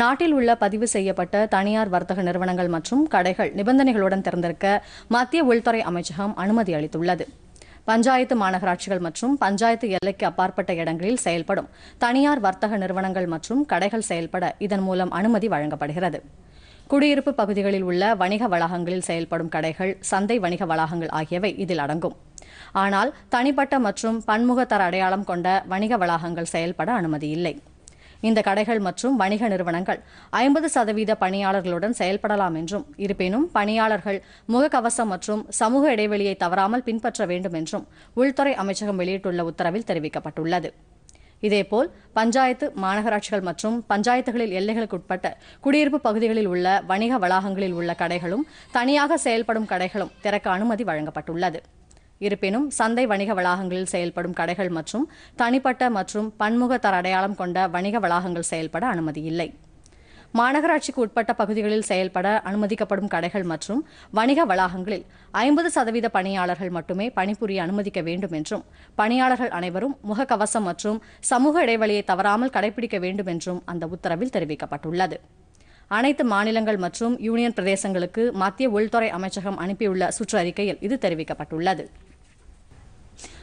நாட்டில் உள்ள பதிவு செய்யப்பட்ட தனியார் வர்த்தக நிறுவனங்கள் மற்றும் கடைகள் நிபந்தனைகளுடன் திறந்திருக்க மத்திய உள்துறை அமைச்சகம் அனுமதி அளித்துள்ளது பஞ்சாயத்து மாநகராட்சிகள் மற்றும் பஞ்சாயத்து எல்லைக்கு அப்பாற்பட்ட இடங்களில் செயல்படும் தனியார் வர்த்தக நிறுவனங்கள் மற்றும் கடைகள் செயல்பட இதன் மூலம் அனுமதி வழங்கப்படுகிறது குடியிருப்பு பகுதிகளில் உள்ள வணிக வளாகங்களில் செயல்படும் கடைகள் சந்தை வணிக வளாகங்கள் ஆகியவை இதில் அடங்கும் ஆனால் தனிப்பட்ட மற்றும் பன்முகத்தர அடையாளம் கொண்ட வணிக வளாகங்கள் செயல்பட அனுமதி இல்லை இந்த கடைகள் மற்றும் வணிக நிறுவனங்கள் ஐம்பது சதவீத பணியாளர்களுடன் செயல்படலாம் என்றும் இருப்பினும் பணியாளர்கள் முகக்கவசம் மற்றும் சமூக இடைவெளியை தவறாமல் பின்பற்ற வேண்டும் என்றும் உள்துறை அமைச்சகம் வெளியிட்டுள்ள உத்தரவில் தெரிவிக்கப்பட்டுள்ளது இதேபோல் பஞ்சாயத்து மாநகராட்சிகள் மற்றும் பஞ்சாயத்துகளில் எல்லைகளுக்கு உட்பட்ட குடியிருப்பு பகுதிகளில் உள்ள வணிக வளாகங்களில் உள்ள கடைகளும் தனியாக செயல்படும் கடைகளும் திறக்க அனுமதி வழங்கப்பட்டுள்ளது இருப்பினும் சந்தை வணிக வளாகங்களில் செயல்படும் கடைகள் மற்றும் தனிப்பட்ட மற்றும் பன்முக தர அடையாளம் கொண்ட வணிக வளாகங்கள் செயல்பட அனுமதி இல்லை மாநகராட்சிக்கு உட்பட்ட பகுதிகளில் செயல்பட அனுமதிக்கப்படும் கடைகள் மற்றும் வணிக வளாகங்களில் ஐம்பது சதவீத பணியாளர்கள் மட்டுமே பணிபுரிய அனுமதிக்க வேண்டும் என்றும் பணியாளர்கள் அனைவரும் முகக்கவசம் மற்றும் சமூக இடைவெளியை தவறாமல் கடைபிடிக்க வேண்டும் என்றும் அந்த உத்தரவில் தெரிவிக்கப்பட்டுள்ளது அனைத்து மாநிலங்கள் மற்றும் யூனியன் பிரதேசங்களுக்கு மத்திய உள்துறை அமைச்சகம் அனுப்பியுள்ள சுற்றறிக்கையில் இது தெரிவிக்கப்பட்டுள்ளது